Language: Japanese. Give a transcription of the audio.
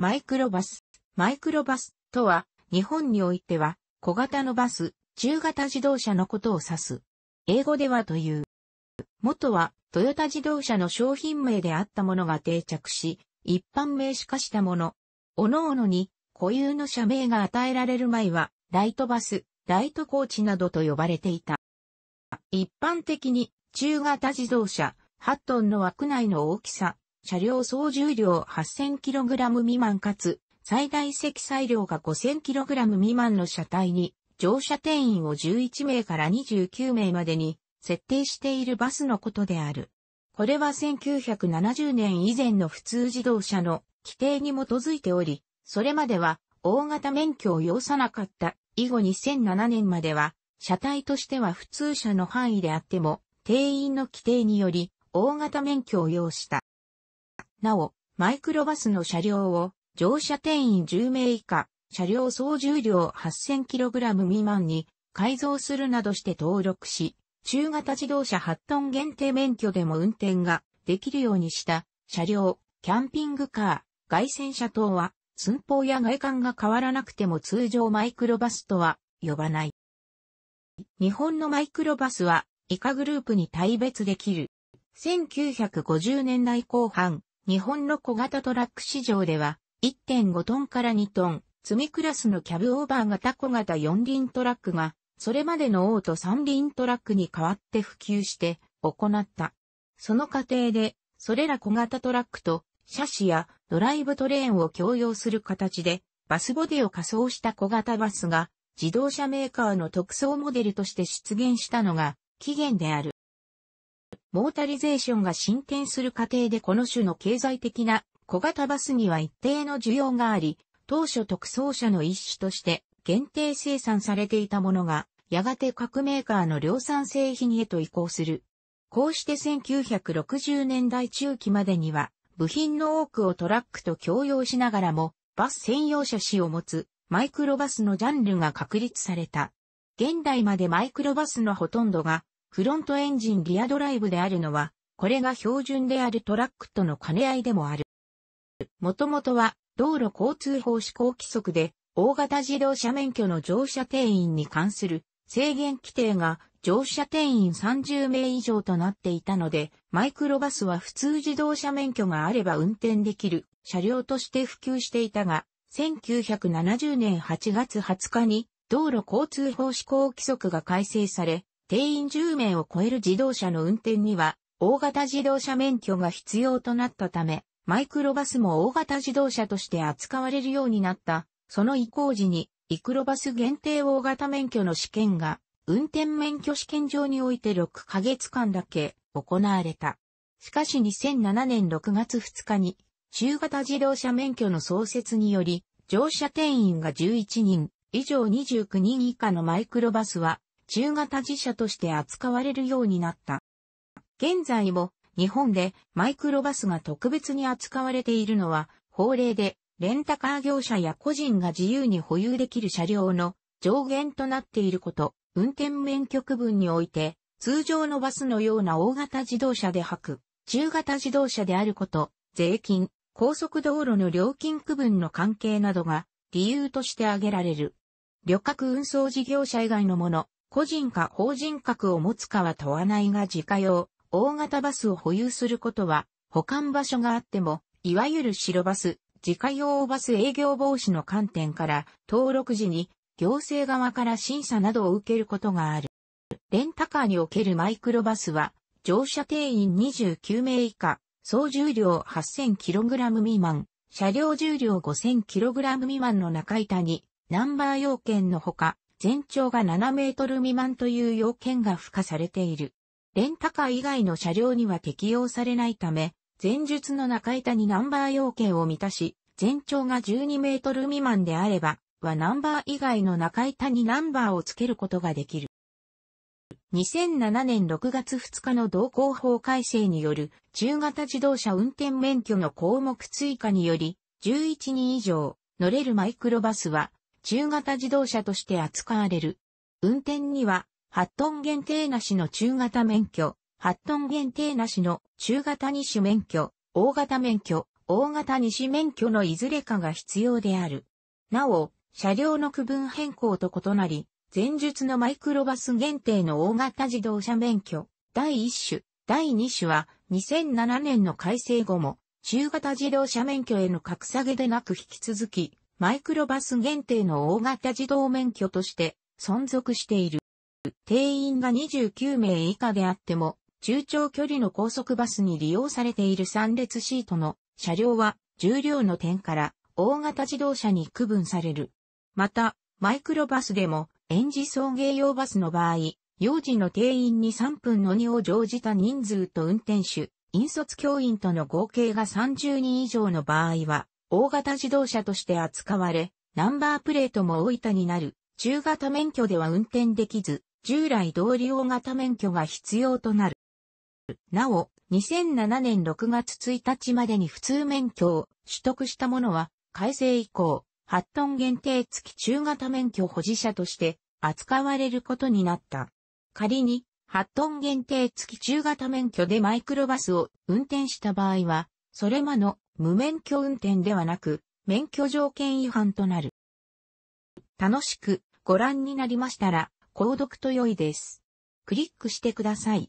マイクロバス。マイクロバスとは、日本においては、小型のバス、中型自動車のことを指す。英語ではという。元は、トヨタ自動車の商品名であったものが定着し、一般名詞化したもの。おのおのに、固有の社名が与えられる前は、ライトバス、ライトコーチなどと呼ばれていた。一般的に、中型自動車、8トンの枠内の大きさ、車両総重量 8000kg 未満かつ、最大積載量が 5000kg 未満の車体に、乗車定員を11名から29名までに設定しているバスのことである。これは1970年以前の普通自動車の規定に基づいており、それまでは大型免許を要さなかった以後2007年までは、車体としては普通車の範囲であっても、定員の規定により大型免許を要した。なお、マイクロバスの車両を乗車定員10名以下、車両総重量 8000kg 未満に改造するなどして登録し、中型自動車8トン限定免許でも運転ができるようにした車両、キャンピングカー、外線車等は寸法や外観が変わらなくても通常マイクロバスとは呼ばない。日本のマイクロバスは以下グループに大別できる。1950年代後半、日本の小型トラック市場では、1.5トンから2トン、積みクラスのキャブオーバー型小型4輪トラックが、それまでのオート3輪トラックに代わって普及して行った。その過程で、それら小型トラックと、車種やドライブトレーンを共用する形で、バスボディを仮装した小型バスが、自動車メーカーの特装モデルとして出現したのが、起源である。モータリゼーションが進展する過程でこの種の経済的な小型バスには一定の需要があり、当初特装車の一種として限定生産されていたものが、やがて各メーカーの量産製品へと移行する。こうして1960年代中期までには、部品の多くをトラックと共用しながらも、バス専用車種を持つマイクロバスのジャンルが確立された。現代までマイクロバスのほとんどがフロントエンジンリアドライブであるのは、これが標準であるトラックとの兼ね合いでもある。もともとは、道路交通法施行規則で、大型自動車免許の乗車定員に関する制限規定が乗車定員30名以上となっていたので、マイクロバスは普通自動車免許があれば運転できる車両として普及していたが、1970年8月20日に道路交通法施行規則が改正され、定員10名を超える自動車の運転には、大型自動車免許が必要となったため、マイクロバスも大型自動車として扱われるようになった。その移行時に、イクロバス限定大型免許の試験が、運転免許試験場において6ヶ月間だけ行われた。しかし2007年6月2日に、中型自動車免許の創設により、乗車定員が11人以上29人以下のマイクロバスは、中型自社として扱われるようになった。現在も日本でマイクロバスが特別に扱われているのは法令でレンタカー業者や個人が自由に保有できる車両の上限となっていること、運転免許区分において通常のバスのような大型自動車で履く中型自動車であること、税金、高速道路の料金区分の関係などが理由として挙げられる。旅客運送事業者以外のもの、個人か法人格を持つかは問わないが自家用、大型バスを保有することは、保管場所があっても、いわゆる白バス、自家用バス営業防止の観点から、登録時に、行政側から審査などを受けることがある。レンタカーにおけるマイクロバスは、乗車定員29名以下、総重量 8000kg 未満、車両重量 5000kg 未満の中板に、ナンバー要件のほか、全長が7メートル未満という要件が付加されている。レンタカー以外の車両には適用されないため、前述の中板にナンバー要件を満たし、全長が12メートル未満であれば、はナンバー以外の中板にナンバーをつけることができる。2007年6月2日の同行法改正による中型自動車運転免許の項目追加により、11人以上乗れるマイクロバスは中型自動車として扱われる。運転には、8トン限定なしの中型免許、8トン限定なしの中型二種免許、大型免許、大型二種免許のいずれかが必要である。なお、車両の区分変更と異なり、前述のマイクロバス限定の大型自動車免許、第一種、第二種は、2007年の改正後も、中型自動車免許への格下げでなく引き続き、マイクロバス限定の大型自動免許として存続している。定員が29名以下であっても、中長距離の高速バスに利用されている3列シートの車両は重量の点から大型自動車に区分される。また、マイクロバスでも園児送迎用バスの場合、幼児の定員に3分の2を乗じた人数と運転手、引率教員との合計が30人以上の場合は、大型自動車として扱われ、ナンバープレートも大分になる、中型免許では運転できず、従来通り大型免許が必要となる。なお、2007年6月1日までに普通免許を取得した者は、改正以降、8トン限定付き中型免許保持者として扱われることになった。仮に、8トン限定付き中型免許でマイクロバスを運転した場合は、それまの無免許運転ではなく、免許条件違反となる。楽しくご覧になりましたら、購読と良いです。クリックしてください。